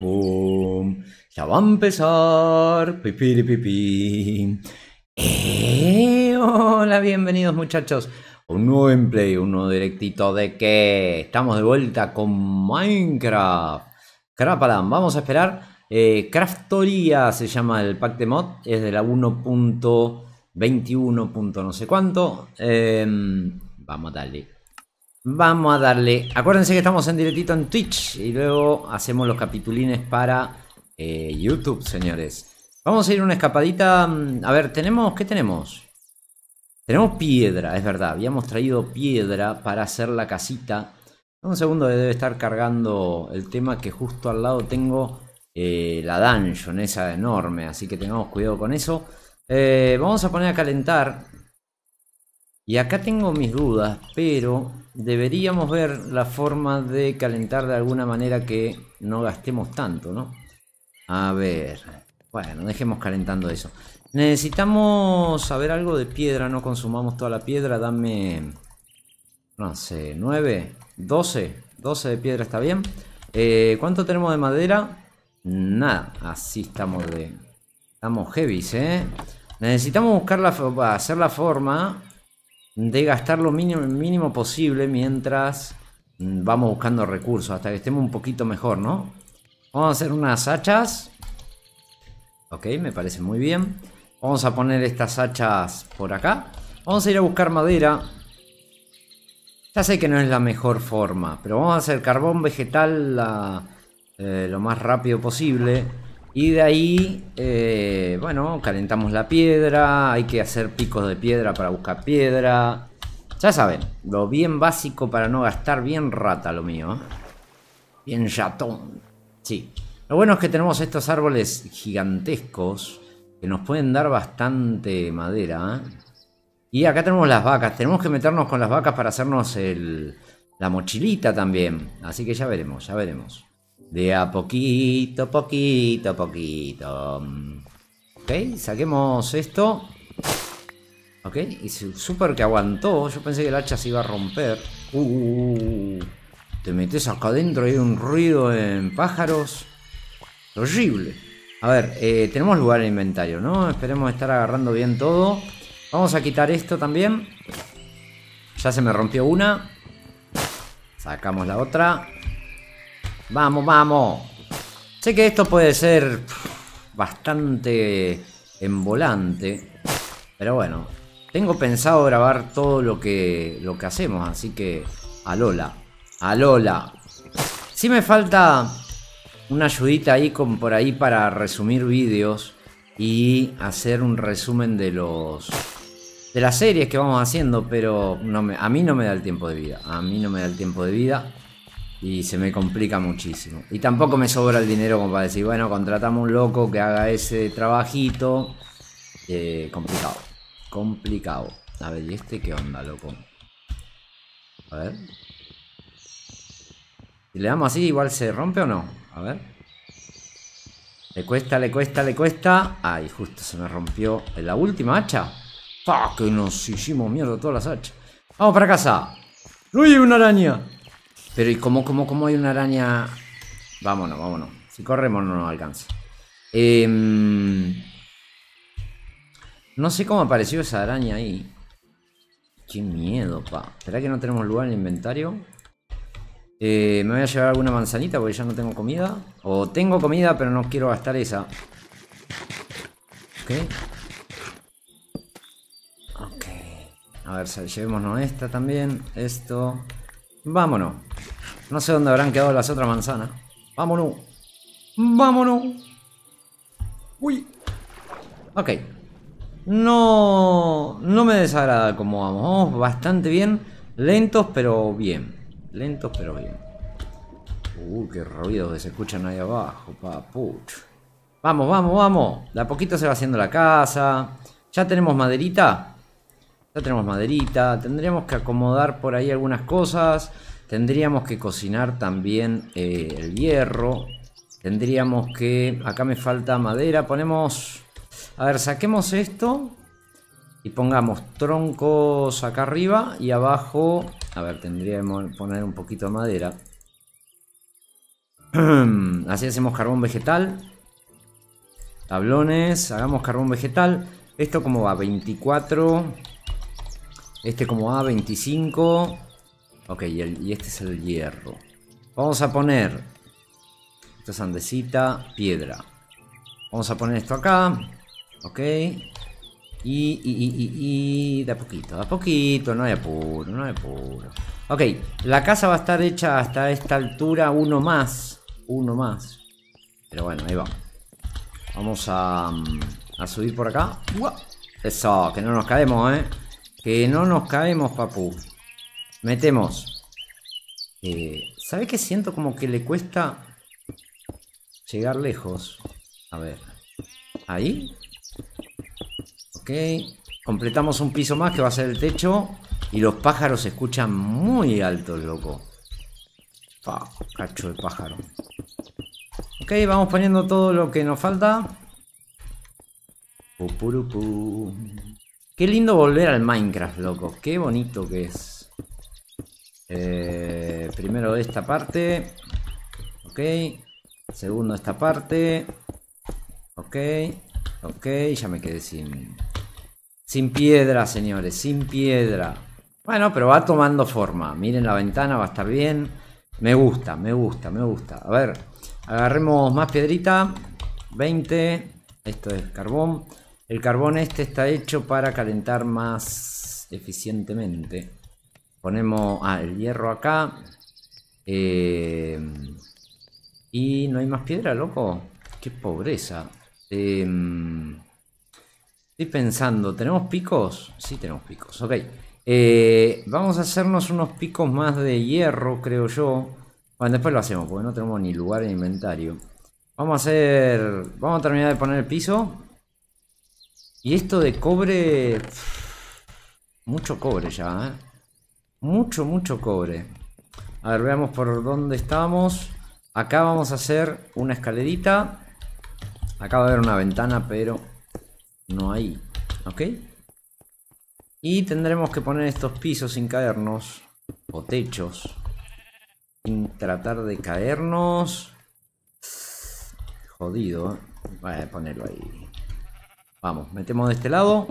Boom. Ya va a empezar. Eh, hola, bienvenidos muchachos. Un nuevo gameplay, un nuevo directito de que estamos de vuelta con Minecraft. Crapalan, vamos a esperar. Eh, se llama el pack de mod. Es de la 1.21. no sé cuánto. Em, vamos a darle. Vamos a darle. Acuérdense que estamos en directito en Twitch y luego hacemos los capitulines para eh, YouTube, señores. Vamos a ir una escapadita. Mm, a ver, tenemos. ¿Qué tenemos? Tenemos piedra, es verdad. Habíamos traído piedra para hacer la casita. Un segundo eh, debe estar cargando el tema que justo al lado tengo eh, la dungeon, esa enorme. Así que tengamos cuidado con eso. vamos a poner a calentar. Y acá tengo mis dudas, pero deberíamos ver la forma de calentar de alguna manera que no gastemos tanto, ¿no? A ver, bueno, dejemos calentando eso. Necesitamos saber algo de piedra, no consumamos toda la piedra, dame, no sé, 9, 12, 12 de piedra está bien. Eh, ¿Cuánto tenemos de madera? Nada, así estamos de... Estamos heavy, ¿eh? Necesitamos buscar la, hacer la forma de gastar lo mínimo, mínimo posible mientras mm, vamos buscando recursos hasta que estemos un poquito mejor, ¿no? Vamos a hacer unas hachas. Ok, me parece muy bien. Vamos a poner estas hachas por acá. Vamos a ir a buscar madera. Ya sé que no es la mejor forma, pero vamos a hacer carbón vegetal eh, lo más rápido posible. Y de ahí, eh, bueno, calentamos la piedra, hay que hacer picos de piedra para buscar piedra. Ya saben, lo bien básico para no gastar bien rata lo mío. Bien chatón. Sí. Lo bueno es que tenemos estos árboles gigantescos que nos pueden dar bastante madera. ¿eh? Y acá tenemos las vacas. Tenemos que meternos con las vacas para hacernos el, la mochilita también. Así que ya veremos, ya veremos. De a poquito, poquito, poquito. Ok, saquemos esto. Ok, y súper que aguantó. Yo pensé que el hacha se iba a romper. Uh, te metes acá adentro hay un ruido en pájaros. Horrible. A ver, eh, tenemos lugar en el inventario, ¿no? Esperemos estar agarrando bien todo. Vamos a quitar esto también. Ya se me rompió una. Sacamos la otra. Vamos, vamos. Sé que esto puede ser bastante en volante. Pero bueno, tengo pensado grabar todo lo que, lo que hacemos. Así que alola. Alola. Sí me falta una ayudita ahí por ahí para resumir vídeos y hacer un resumen de los de las series que vamos haciendo, pero a mí no me da el tiempo de vida. A mí no me da el tiempo de vida y se me complica muchísimo. Y tampoco me sobra el dinero como para decir, bueno, contratamos un loco que haga ese trabajito. Eh, complicado, complicado. A ver, ¿y este qué onda, loco? A ver. Si le damos así, igual se rompe o no. A ver. Le cuesta, le cuesta, le cuesta. Ay, justo se me rompió la última hacha. ¡Fuck! Que nos hicimos mierda todas las hachas. Vamos para casa. ¡Uy, una araña! Pero ¿y cómo, cómo, cómo hay una araña? Vámonos, vámonos. Si corremos no nos alcanza. Em, no sé cómo apareció esa araña ahí. Qué miedo, pa. ¿Será que no tenemos lugar en el inventario? Eh, me voy a llevar alguna manzanita porque ya no tengo comida. O tengo comida, pero no quiero gastar esa. Ok. Ok. A ver, llevémonos esta también. Esto. Vámonos. No sé dónde habrán quedado las otras manzanas. Vámonos. Vámonos. Uy. Ok. No, no me desagrada como vamos. bastante bien. Lentos, pero bien. Lentos, pero bien. Uh, qué ruidos que se escuchan ahí abajo, papuch. Vamos, vamos, vamos. De a poquito se va haciendo la casa. Ya tenemos maderita tenemos maderita, tendríamos que acomodar por ahí algunas cosas. Tendríamos que cocinar también eh, el hierro. Tendríamos que... Acá me falta madera. Ponemos... A ver, saquemos esto. Y pongamos troncos acá arriba. Y abajo... A ver, tendríamos que poner un poquito de madera. Así hacemos carbón vegetal. Tablones. Hagamos carbón vegetal. ¿Esto como va? 24... Este como A25. Ok, y, este es el hierro. Vamos a poner esta sandecita, piedra. Vamos a poner esto acá. Ok. Y, y, y, de a poquito, de a poquito, no hay apuro, no hay apuro. Ok, la casa va a estar hecha hasta esta altura, uno más, uno más. Pero bueno, ahí vamos. Vamos a, mm, a subir por acá. Eso, que no nos caemos, ¿eh? Que no nos caemos, papu. Metemos. Eh, ¿Sabes qué siento? Como que le cuesta llegar lejos. A ver. Ahí. Ok. Completamos un piso más que va a ser el techo. Y los pájaros se escuchan muy alto, loco. cacho de pájaro. Ok, vamos poniendo todo lo que nos falta. Pupurupu. Qué lindo volver al Minecraft, locos. Qué bonito que es. Eh, primero esta parte. Ok. Segundo esta parte. Ok. Ok. Ya me quedé sin... Sin piedra, señores. Sin piedra. Bueno, pero va tomando forma. Miren la ventana, va a estar bien. Me gusta, me gusta, me gusta. A ver. Agarremos más piedrita. 20. Esto es carbón. El carbón este está hecho para calentar más eficientemente. Ponemos ah, el hierro acá. Eh, y no hay más piedra, loco. Qué pobreza. Em, estoy pensando, ¿tenemos picos? Sí, tenemos picos. Ok. Eh, vamos a hacernos unos picos más de hierro, creo yo. Bueno, después lo hacemos, porque no tenemos ni lugar en inventario. Vamos a hacer... Vamos a terminar de poner el piso. Y esto de cobre... Mucho cobre ya, ¿eh? Mucho, mucho cobre. A ver, veamos por dónde estamos. Acá vamos a hacer una escalerita. Acá va a haber una ventana, pero no hay. ¿Ok? Y tendremos que poner estos pisos sin caernos. O techos. Sin tratar de caernos. Jodido. ¿eh? Voy a ponerlo ahí. Vamos, metemos de este lado.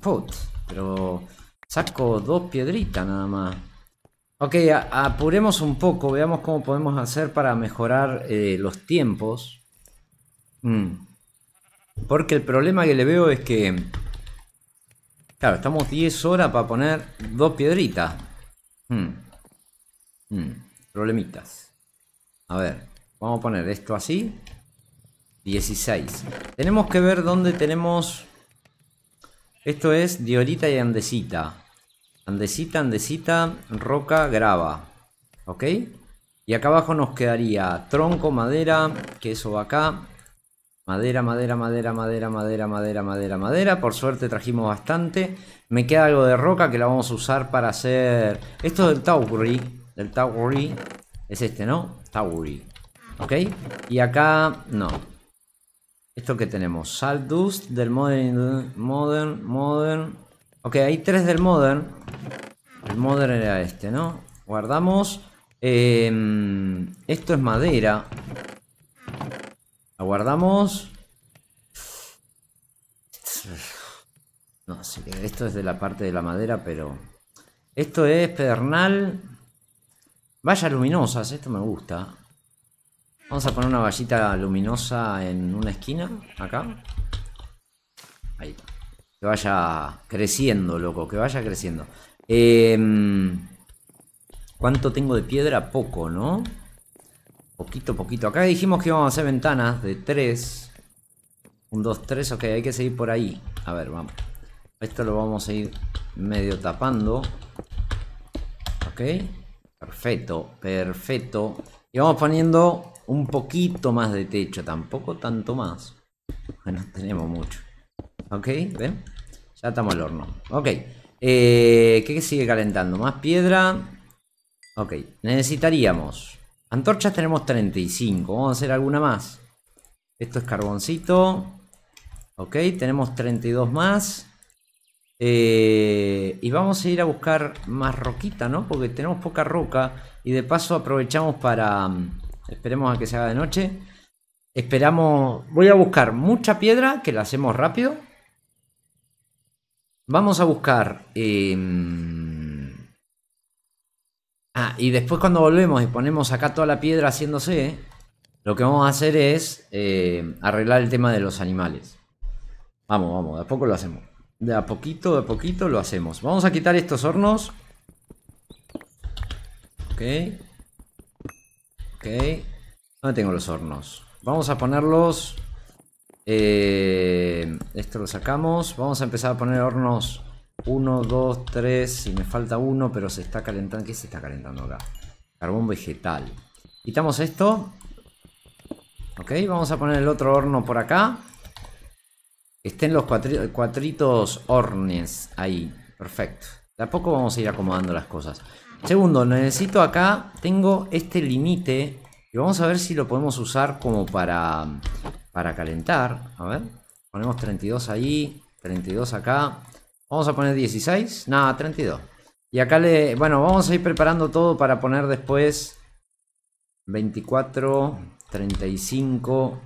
Put, pero saco dos piedritas nada más. Ok, apuremos un poco, veamos cómo podemos hacer para mejorar eh, los tiempos. Mm. Porque el problema que le veo es que... Claro, estamos 10 horas para poner dos piedritas. Mm. Mm. Problemitas. A ver, vamos a poner esto así. 16. Tenemos que ver dónde tenemos... Esto es diorita y andesita. Andesita, andesita, roca, grava. ¿Ok? Y acá abajo nos quedaría tronco, madera, que eso va acá. Madera, madera, madera, madera, madera, madera, madera, madera. Por suerte trajimos bastante. Me queda algo de roca que la vamos a usar para hacer... Esto del Tauri. Del Tauri. Es este, ¿no? Tauri. ¿Ok? Y acá... No. Esto que tenemos, Salt Dust del Modern, Modern, Modern. Ok, hay tres del Modern. El Modern era este, ¿no? Guardamos. Em, esto es madera. La guardamos. No sé, esto es de la parte de la madera, pero... Esto es pedernal. Vaya luminosas, esto me gusta. Vamos a poner una vallita luminosa en una esquina, acá. Ahí. Que vaya creciendo, loco, que vaya creciendo. Em, ¿Cuánto tengo de piedra? Poco, ¿no? Poquito, poquito. Acá dijimos que íbamos a hacer ventanas de 3. Un, 2, 3. Ok, hay que seguir por ahí. A ver, vamos. Esto lo vamos a ir medio tapando. Ok. Perfecto, perfecto. Y vamos poniendo un poquito más de techo, tampoco tanto más. No tenemos mucho. Ok, ven. Ya estamos al horno. Ok. Eh, ¿Qué sigue calentando? Más piedra. Ok, necesitaríamos. Antorchas tenemos 35. Vamos a hacer alguna más. Esto es carboncito. Ok, tenemos 32 más. Eh, y vamos a ir a buscar más roquita, ¿no? Porque tenemos poca roca. Y de paso aprovechamos para... Mm, esperemos a que se haga de noche. Esperamos... Voy a buscar mucha piedra, que la hacemos rápido. Vamos a buscar... Em, ah, y después cuando volvemos y ponemos acá toda la piedra haciéndose, lo que vamos a hacer es eh, arreglar el tema de los animales. Vamos, vamos, de a poco lo hacemos. De a poquito, de a poquito lo hacemos. Vamos a quitar estos hornos. Ok. Ok. ¿Dónde tengo los hornos? Vamos a ponerlos... Eh, esto lo sacamos. Vamos a empezar a poner hornos 1, 2, 3. Y me falta uno, pero se está calentando. ¿Qué se está calentando acá? Carbón vegetal. Quitamos esto. Ok, vamos a poner el otro horno por acá. Estén los cuatritos hornes ahí. Perfecto. Tampoco vamos a ir acomodando las cosas. Segundo, necesito acá, tengo este límite y vamos a ver si lo podemos usar como para, para calentar. A ver, ponemos 32 ahí, 32 acá. Vamos a poner 16, nada, 32. Y acá le, bueno, vamos a ir preparando todo para poner después 24, 35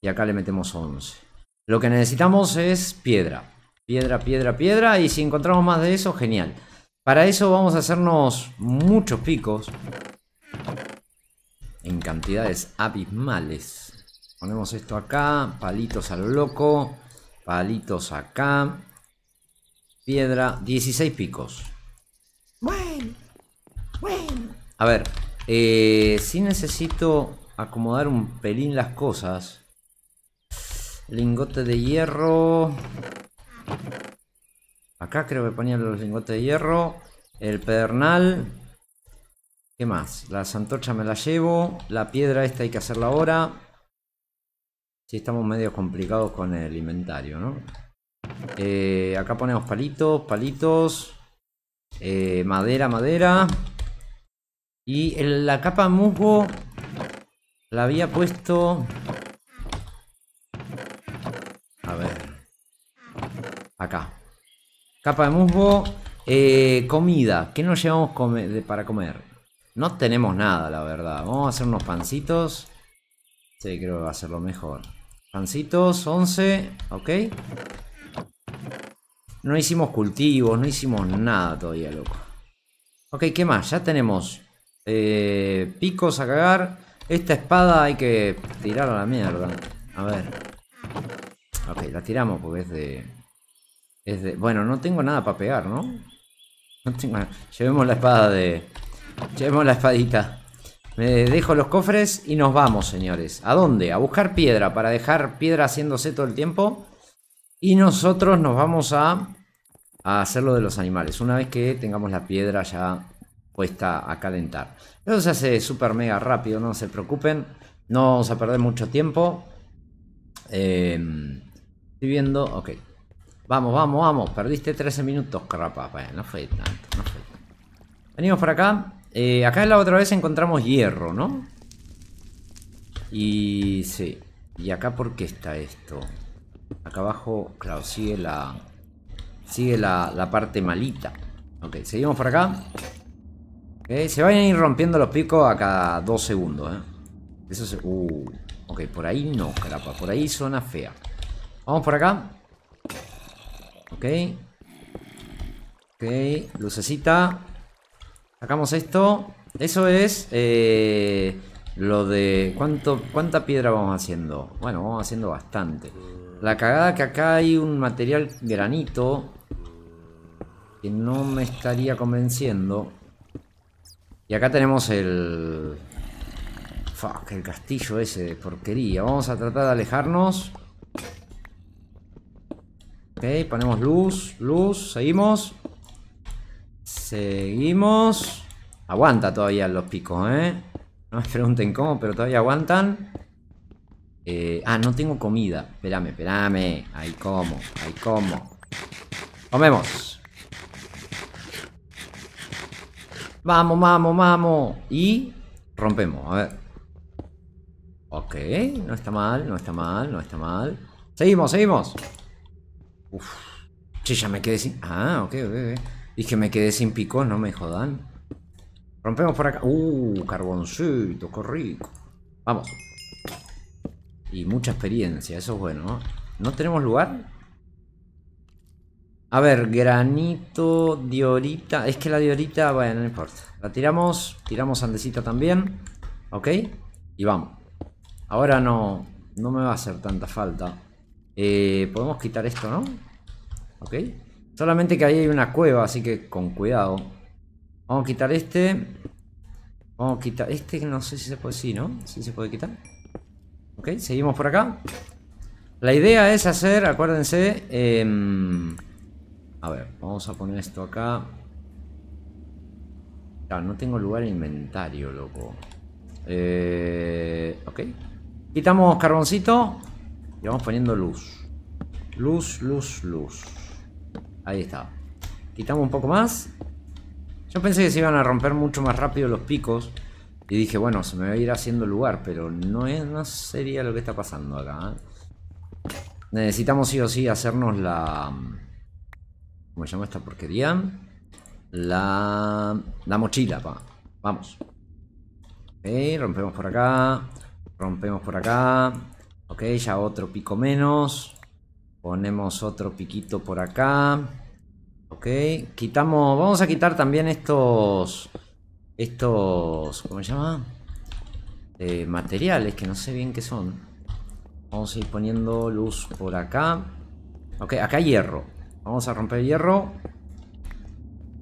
y acá le metemos 11. Lo que necesitamos es piedra. Piedra, piedra, piedra. Y si encontramos más de eso, genial. Para eso vamos a hacernos muchos picos. En cantidades abismales. Ponemos esto acá. Palitos al loco. Palitos acá. Piedra. 16 picos. Bueno. Bueno. A ver. Eh, si necesito acomodar un pelín las cosas. Lingote de hierro. Acá creo que ponía los lingotes de hierro. El pedernal. ¿Qué más? Las antorchas me las llevo. La piedra esta hay que hacerla ahora. Si estamos medio complicados con el inventario, ¿no? Eh, acá ponemos palitos, palitos. Eh, madera, madera. Y la capa musgo la había puesto... Acá. Capa de musgo. Eh, comida. ¿Qué nos llevamos para comer? No tenemos nada, la verdad. Vamos a hacer unos pancitos. Sí, creo que va a ser lo mejor. Pancitos, 11. Ok. No hicimos cultivos, no hicimos nada todavía, loco. Ok, ¿qué más? Ya tenemos eh, picos a cagar. Esta espada hay que tirar a la mierda. A ver. Ok, la tiramos porque es de... Bueno, no tengo nada para pegar, ¿no? Llevemos la espada de... Llevemos la espadita. Me dejo los cofres y nos vamos, señores. ¿A dónde? A buscar piedra, para dejar piedra haciéndose todo el tiempo. Y nosotros nos vamos a, a hacer lo de los animales. Una vez que tengamos la piedra ya puesta a calentar. Eso se hace súper mega rápido, no se preocupen. No vamos a perder mucho tiempo. Em, estoy viendo... Ok. Vamos, vamos, vamos. Perdiste 13 minutos, crapa. no fue tanto, tanto. Venimos por acá. Eh, acá en la otra vez encontramos hierro, ¿no? Y sí. ¿Y acá por qué está esto? Acá abajo, claro, sigue la... Sigue la, la parte malita. Ok, seguimos por acá. Okay, se van a ir rompiendo los picos a cada dos segundos, ¿eh? Eso se... Uh, ok, por ahí no, carapa. Por ahí zona fea. Vamos por acá. Ok. Ok, lucecita. Sacamos esto. Eso es eh, lo de... ¿cuánto, ¿Cuánta piedra vamos haciendo? Bueno, vamos haciendo bastante. La cagada que acá hay un material granito que no me estaría convenciendo. Y acá tenemos el... Fuck, el castillo ese de porquería. Vamos a tratar de alejarnos ponemos luz, luz, seguimos. Seguimos. Aguanta todavía los picos, ¿eh? No me pregunten cómo, pero todavía aguantan. Eh, ah, no tengo comida. Espérame, espérame. Ahí como, ahí como. Comemos. Vamos, vamos, vamos. Y rompemos, a ver. Ok, no está mal, no está mal, no está mal. Seguimos, seguimos. Uf. ya me quedé sin... Ah, ok, ok, ok. Y que me quedé sin picos no me jodan. Rompemos por acá. Uh, carboncito, qué Vamos. Y mucha experiencia, eso es bueno. ¿No tenemos lugar? A ver, granito, diorita. Es que la diorita, bueno, no importa. La tiramos, tiramos andecita también. Ok, y vamos. Ahora no, no me va a hacer tanta falta. Eh, podemos quitar esto, ¿no? Ok. Solamente que ahí hay una cueva, así que con cuidado. Vamos a quitar este. Vamos a quitar este, no sé si se puede... Sí, ¿no? Sí se puede quitar. Ok, seguimos por acá. La idea es hacer, acuérdense... Em, a ver, vamos a poner esto acá. no tengo lugar en inventario, loco. Eh, ok. Quitamos carboncito. Y vamos poniendo luz. Luz, luz, luz. Ahí está. Quitamos un poco más. Yo pensé que se iban a romper mucho más rápido los picos. Y dije, bueno, se me va a ir haciendo lugar. Pero no, es, no sería lo que está pasando acá. ¿eh? Necesitamos sí o sí hacernos la... ¿Cómo se llama esta porquería? La... La mochila, pa. Vamos. Ok, rompemos por acá. Rompemos por acá. Ok, ya otro pico menos. Ponemos otro piquito por acá. Ok, quitamos... Vamos a quitar también estos... Estos... ¿Cómo se llama? Eh, materiales, que no sé bien qué son. Vamos a ir poniendo luz por acá. Ok, acá hay hierro. Vamos a romper hierro.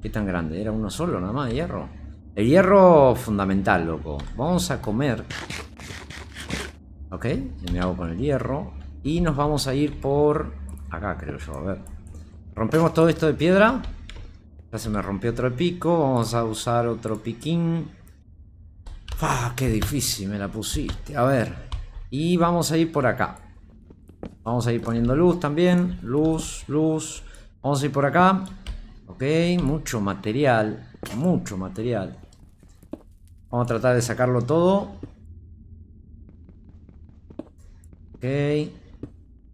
¿Qué tan grande? Era uno solo, nada más, de hierro. El hierro fundamental, loco. Vamos a comer Ok, me hago con el hierro. Y nos vamos a ir por... Acá creo yo, a ver. Rompemos todo esto de piedra. Ya se me rompió otro pico. Vamos a usar otro piquín. ¡Fah! qué difícil me la pusiste! A ver. Y vamos a ir por acá. Vamos a ir poniendo luz también. Luz, luz. Vamos a ir por acá. Ok, mucho material. Mucho material. Vamos a tratar de sacarlo todo. Ok.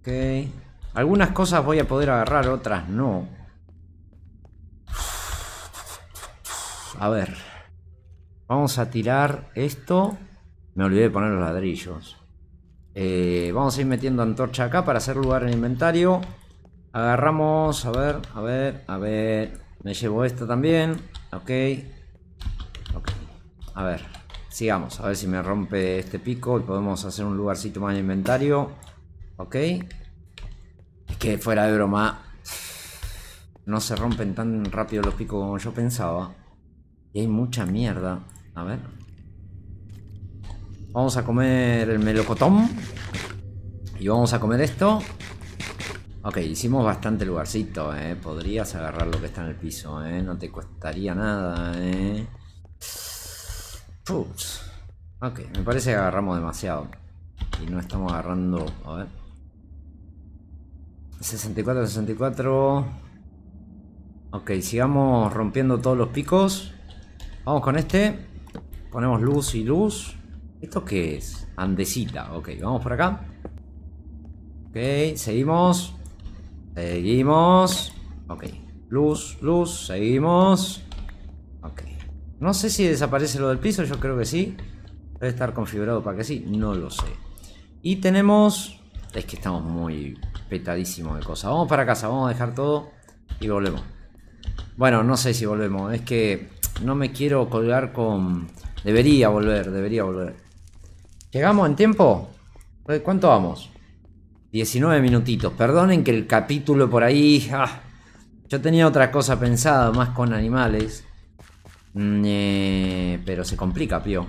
Ok. Algunas cosas voy a poder agarrar, otras no. A ver. Vamos a tirar esto. Me olvidé de poner los ladrillos. Eh, vamos a ir metiendo antorcha acá para hacer lugar en el inventario. Agarramos, a ver, a ver, a ver. Me llevo esto también. Ok. Ok. A ver. Sigamos, a ver si me rompe este pico y podemos hacer un lugarcito más de inventario. Ok. Es que fuera de broma, no se rompen tan rápido los picos como yo pensaba. Y hay mucha mierda. A ver. Vamos a comer el melocotón. Y vamos a comer esto. Ok, hicimos bastante lugarcito, ¿eh? Podrías agarrar lo que está en el piso, ¿eh? No te costaría nada, ¿eh? Ok, me parece que agarramos demasiado. Y no estamos agarrando... A ver. 64, 64. Ok, sigamos rompiendo todos los picos. Vamos con este. Ponemos luz y luz. ¿Esto qué es? Andesita. Ok, vamos por acá. Ok, seguimos. Seguimos. Ok, luz, luz, seguimos. No sé si desaparece lo del piso, yo creo que sí. Debe estar configurado para que sí, no lo sé. Y tenemos... Es que estamos muy petadísimos de cosas. Vamos para casa, vamos a dejar todo y volvemos. Bueno, no sé si volvemos. Es que no me quiero colgar con... Debería volver, debería volver. ¿Llegamos en tiempo? ¿Cuánto vamos? 19 minutitos. Perdonen que el capítulo por ahí... Ah, yo tenía otra cosa pensada, más con animales. Mm, eh, pero se complica, pío.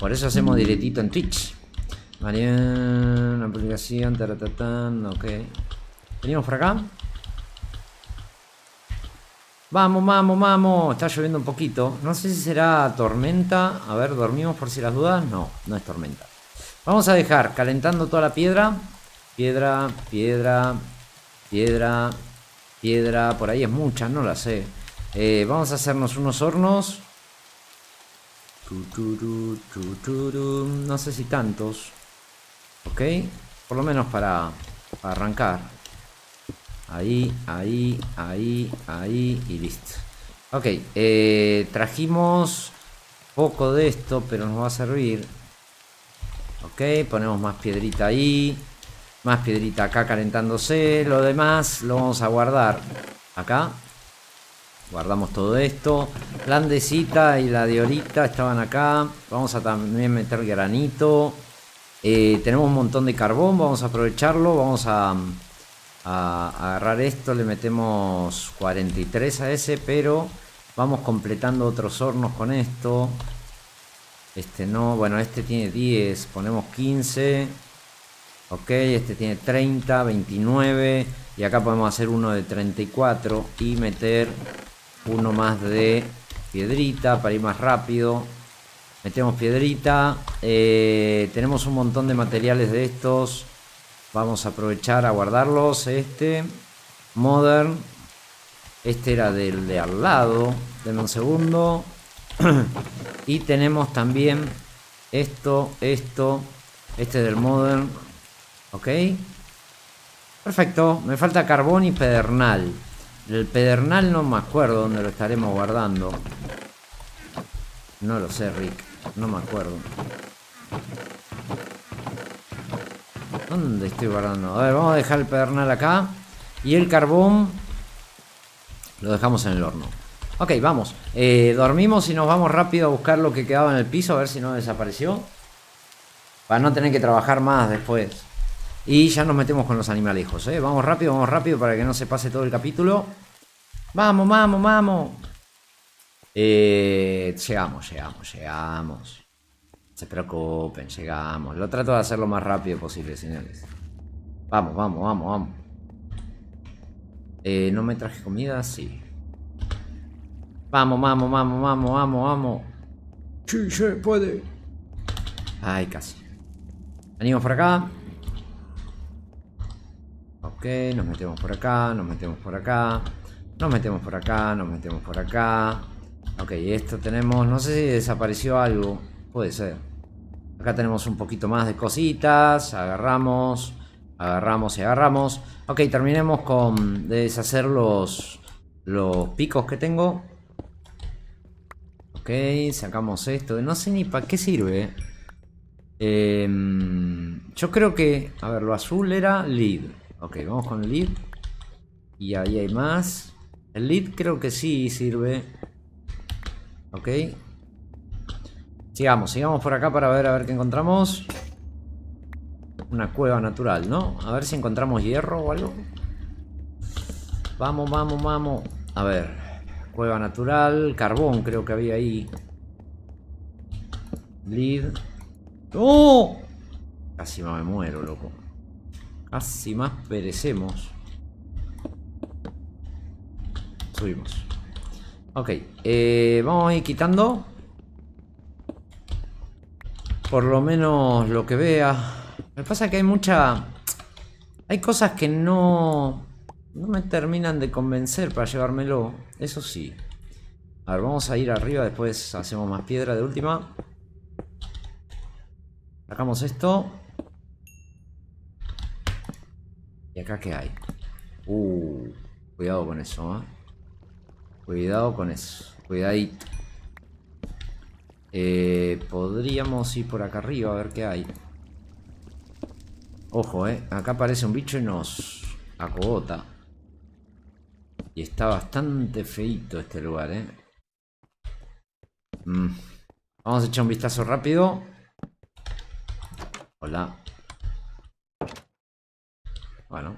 Por eso hacemos directito en Twitch. Vale, una aplicación, ok. Venimos por acá. Vamos, vamos, vamos. Está lloviendo un poquito. No sé si será tormenta. A ver, dormimos por si las dudas. No, no es tormenta. Vamos a dejar calentando toda la piedra. Piedra, piedra, piedra, piedra. Por ahí es mucha, no la sé. Eh, vamos a hacernos unos hornos. No sé si tantos. Ok. Por lo menos para, arrancar. Ahí, ahí, ahí, ahí y listo. Ok. Eh, trajimos poco de esto, pero nos va a servir. Ok. Ponemos más piedrita ahí. Más piedrita acá calentándose. Lo demás lo vamos a guardar acá guardamos todo esto. La y la diorita estaban acá. Vamos a también meter granito. Eh, tenemos un montón de carbón, vamos a aprovecharlo. Vamos a, a agarrar esto, le metemos 43 a ese, pero vamos completando otros hornos con esto. Este no, bueno, este tiene 10, ponemos 15. Ok, este tiene 30, 29. Y acá podemos hacer uno de 34 y meter uno más de piedrita para ir más rápido. Metemos piedrita. Eh, tenemos un montón de materiales de estos. Vamos a aprovechar a guardarlos. Este. Modern. Este era del de al lado. Denme un segundo. y tenemos también esto, esto. Este del Modern. Ok. Perfecto. Me falta carbón y pedernal. El pedernal no me acuerdo dónde lo estaremos guardando. No lo sé, Rick. No me acuerdo. ¿Dónde estoy guardando? A ver, vamos a dejar el pedernal acá. Y el carbón lo dejamos en el horno. Ok, vamos. Eh, dormimos y nos vamos rápido a buscar lo que quedaba en el piso, a ver si no desapareció. Para no tener que trabajar más después. Y ya nos metemos con los animalejos, ¿eh? Vamos rápido, vamos rápido para que no se pase todo el capítulo. ¡Vamos, vamos, vamos! Eh, llegamos, llegamos, llegamos. se preocupen, llegamos. Lo trato de hacer lo más rápido posible, señores. Vamos, vamos, vamos, vamos. Eh, ¿No me traje comida? Sí. Vamos, vamos, vamos, vamos, vamos, vamos. Sí, se puede. Ay, casi. Venimos por acá. Ok, nos metemos por acá, nos metemos por acá. Nos metemos por acá, nos metemos por acá. Ok, esto tenemos... No sé si desapareció algo. Puede ser. Acá tenemos un poquito más de cositas. Agarramos, agarramos y agarramos. Ok, terminemos con deshacer los, los picos que tengo. Ok, sacamos esto. No sé ni para qué sirve. Em, yo creo que... A ver, lo azul era lead. Ok, vamos con el lead. Y ahí hay más. El lead creo que sí sirve. Ok. Sigamos, sigamos por acá para ver a ver qué encontramos. Una cueva natural, ¿no? A ver si encontramos hierro o algo. Vamos, vamos, vamos. A ver. Cueva natural. Carbón creo que había ahí. Lead. ¡Oh! Casi me muero, loco. Así más perecemos. Subimos. Ok, eh, vamos a ir quitando. Por lo menos lo que vea. Me pasa que hay mucha... Hay cosas que no... No me terminan de convencer para llevármelo. Eso sí. A ver, vamos a ir arriba. Después hacemos más piedra de última. Sacamos esto. ¿Y acá qué hay? Uh, cuidado con eso, ¿eh? Cuidado con eso. Cuidadito. Eh, podríamos ir por acá arriba a ver qué hay. Ojo, ¿eh? Acá aparece un bicho y nos acogota. Y está bastante feito este lugar, ¿eh? Mm. Vamos a echar un vistazo rápido. Hola. Bueno.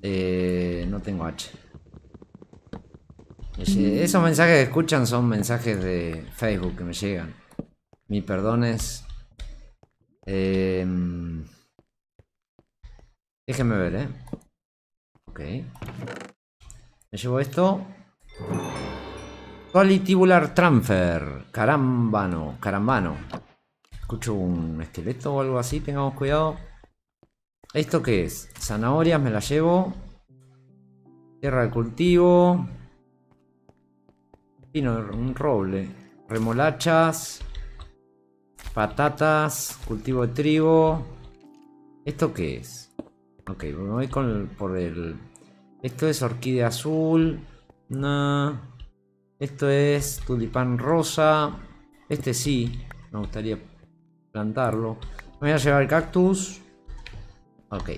Eh, no tengo H. Esos mensajes que escuchan son mensajes de Facebook que me llegan. Mi perdón es... Em, déjenme ver, ¿eh? Ok. Me llevo esto. Tubular Transfer. Carambano. Carambano. Escucho un esqueleto o algo así. Tengamos cuidado. ¿Esto qué es? Zanahorias me las llevo. Tierra de cultivo. Pino, un roble. Remolachas. Patatas. Cultivo de trigo. ¿Esto qué es? Ok, me voy con por el... Esto es orquídea azul. Esto es tulipán rosa. Este sí. Me gustaría plantarlo. Me voy a llevar el cactus. Ok.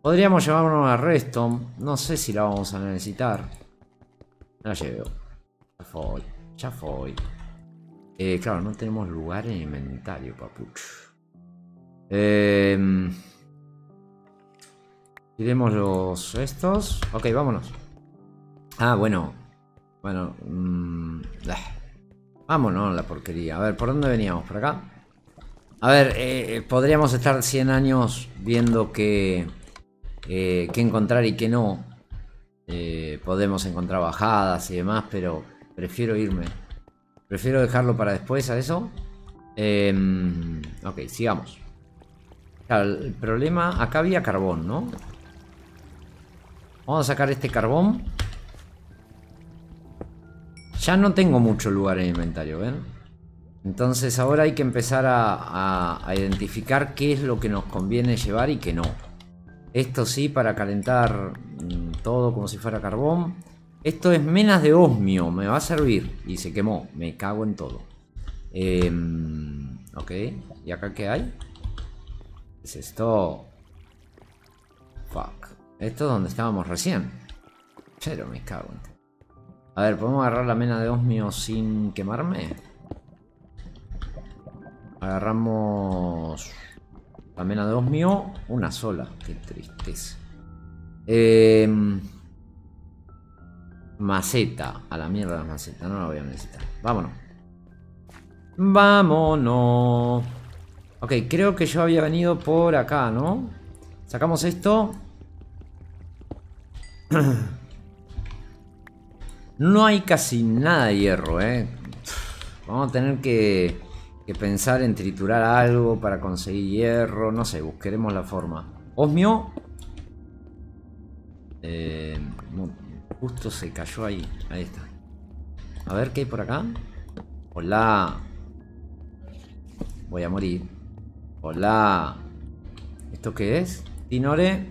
Podríamos llevarnos a Reston. No sé si la vamos a necesitar. La llevo. Ya fue. Ya fue. Eh, claro, no tenemos lugar en el inventario, papucho. Em, tiremos los estos. Ok, vámonos. Ah, bueno. Bueno. Mm, vámonos a la porquería. A ver, ¿por dónde veníamos? ¿Por acá? A ver, eh, eh, podríamos estar 100 años viendo eh, qué encontrar y qué no. podemos encontrar bajadas y demás, pero prefiero irme. Prefiero dejarlo para después a eso. Em, ok, sigamos. el problema... Acá había carbón, ¿no? Vamos a sacar este carbón. Ya no tengo mucho lugar en el inventario, ¿ven? Entonces ahora hay que empezar a, identificar qué es lo que nos conviene llevar y qué no. Esto sí para calentar mm, todo como si fuera carbón. Esto es menas de osmio, me va a servir. Y se quemó, me cago en todo. Em, ok, ¿y acá qué hay? es esto? Fuck. Esto es donde estábamos recién. Pero me cago en todo. A ver, ¿podemos agarrar la mena de osmio sin quemarme? Agarramos... También a dos mío. Una sola. Qué tristeza. Em, maceta. A la mierda la maceta. No la voy a necesitar. Vámonos. Vámonos. Ok, creo que yo había venido por acá, ¿no? Sacamos esto. No hay casi nada de hierro, ¿eh? Vamos a tener que que pensar en triturar algo para conseguir hierro. No sé, buscaremos la forma. Osmio. Eh, justo se cayó ahí. Ahí está. A ver qué hay por acá. Hola. Voy a morir. Hola. ¿Esto qué es? Tinore.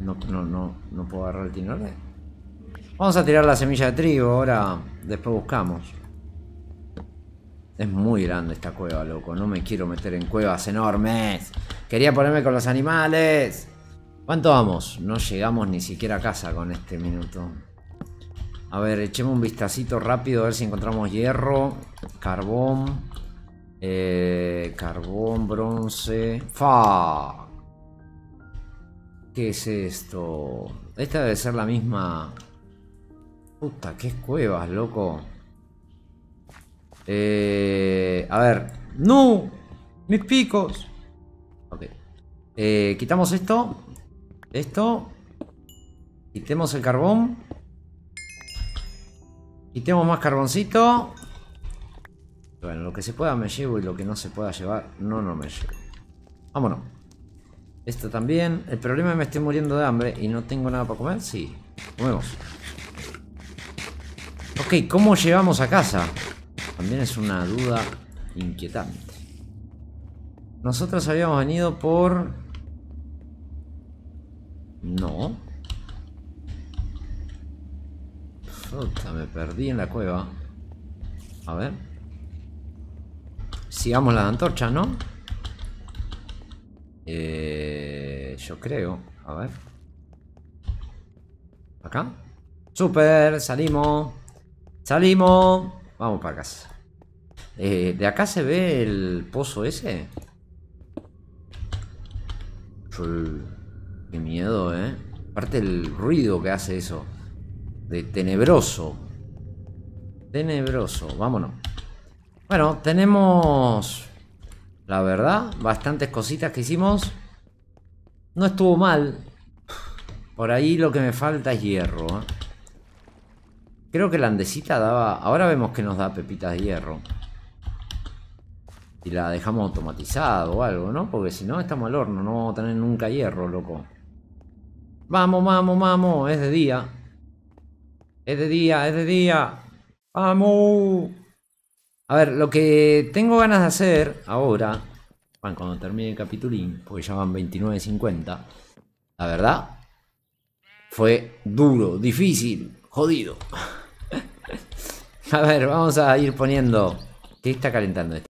No, no, no, no puedo agarrar el tinore. Vamos a tirar la semilla de trigo ahora. Después buscamos. Es muy grande esta cueva, loco. No me quiero meter en cuevas enormes. Quería ponerme con los animales. ¿Cuánto vamos? No llegamos ni siquiera a casa con este minuto. A ver, echemos un vistacito rápido a ver si encontramos hierro, carbón, eh, carbón, bronce. ¡Fa! ¿Qué es esto? Esta debe ser la misma... Puta, qué cuevas, loco. Eh, a ver. ¡No! ¡Mis picos! Ok. Eh, quitamos esto. Esto. Quitemos el carbón. Quitemos más carboncito. Bueno, lo que se pueda me llevo y lo que no se pueda llevar, no, no me llevo. Vámonos. Esto también. El problema es que me estoy muriendo de hambre y no tengo nada para comer. Sí, comemos. Ok, ¿cómo llevamos a casa? También es una duda inquietante. Nosotros habíamos venido por... No. me perdí en la cueva. A ver. Sigamos la antorcha, ¿no? Eh, yo creo. A ver. ¿Acá? ¡Super! ¡Salimos! ¡Salimos! Vamos para casa. Eh, ¿De acá se ve el pozo ese? Uy, qué miedo, ¿eh? Aparte el ruido que hace eso. De tenebroso. Tenebroso. Vámonos. Bueno, tenemos... La verdad, bastantes cositas que hicimos. No estuvo mal. Por ahí lo que me falta es hierro, ¿eh? Creo que la andesita daba... Ahora vemos que nos da pepitas de hierro. Y la dejamos automatizada o algo, ¿no? Porque si no estamos al horno, no vamos a tener nunca hierro, loco. Vamos, vamos, vamos. Es de día. Es de día, es de día. Vamos. A ver, lo que tengo ganas de hacer ahora... Bueno, cuando termine el capitulín, porque ya van 29.50. La verdad, fue duro, difícil, jodido. A ver, vamos a ir poniendo. ¿Qué está calentando esto?